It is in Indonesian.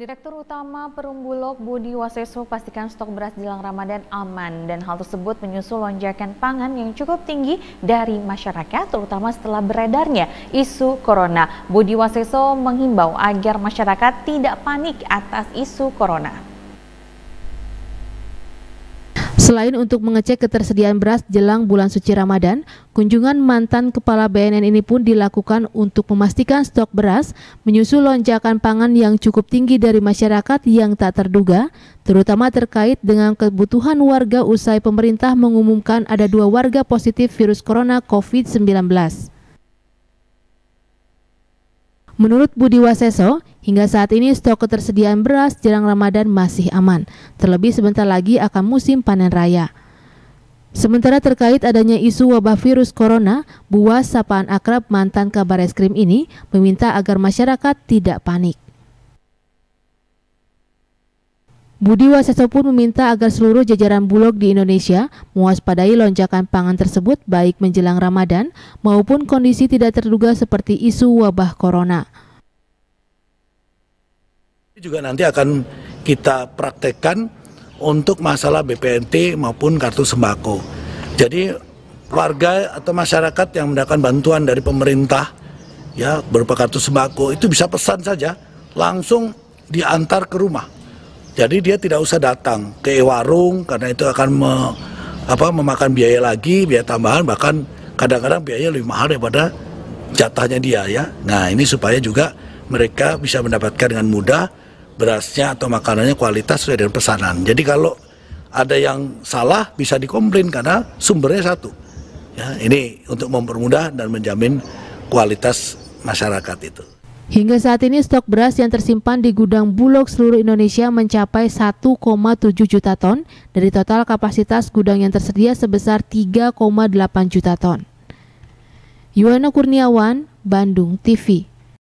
Direktur Utama Perumbulok Budi Waseso pastikan stok beras jelang Ramadan aman dan hal tersebut menyusul lonjakan pangan yang cukup tinggi dari masyarakat terutama setelah beredarnya isu corona. Budi Waseso menghimbau agar masyarakat tidak panik atas isu corona. Selain untuk mengecek ketersediaan beras jelang bulan suci Ramadan, kunjungan mantan kepala BNN ini pun dilakukan untuk memastikan stok beras menyusul lonjakan pangan yang cukup tinggi dari masyarakat yang tak terduga, terutama terkait dengan kebutuhan warga usai pemerintah mengumumkan ada dua warga positif virus corona COVID-19. Menurut Budi Waseso, hingga saat ini stok ketersediaan beras jelang Ramadan masih aman, terlebih sebentar lagi akan musim panen raya. Sementara terkait adanya isu wabah virus corona, Buas Sapaan Akrab mantan kabar Es Krim ini meminta agar masyarakat tidak panik. Budi Waseso pun meminta agar seluruh jajaran Bulog di Indonesia mewaspadai lonjakan pangan tersebut baik menjelang Ramadan maupun kondisi tidak terduga seperti isu wabah corona. Ini Juga nanti akan kita praktekkan untuk masalah BPNT maupun kartu sembako. Jadi warga atau masyarakat yang mendapatkan bantuan dari pemerintah ya berupa kartu sembako itu bisa pesan saja langsung diantar ke rumah jadi dia tidak usah datang ke warung karena itu akan me, apa, memakan biaya lagi, biaya tambahan bahkan kadang-kadang biaya lebih mahal daripada jatahnya dia ya. Nah, ini supaya juga mereka bisa mendapatkan dengan mudah berasnya atau makanannya kualitas sesuai dengan pesanan. Jadi kalau ada yang salah bisa dikomplain karena sumbernya satu. Ya, ini untuk mempermudah dan menjamin kualitas masyarakat itu. Hingga saat ini stok beras yang tersimpan di gudang Bulog seluruh Indonesia mencapai 1,7 juta ton dari total kapasitas gudang yang tersedia sebesar 3,8 juta ton. Yuwana Kurniawan, Bandung TV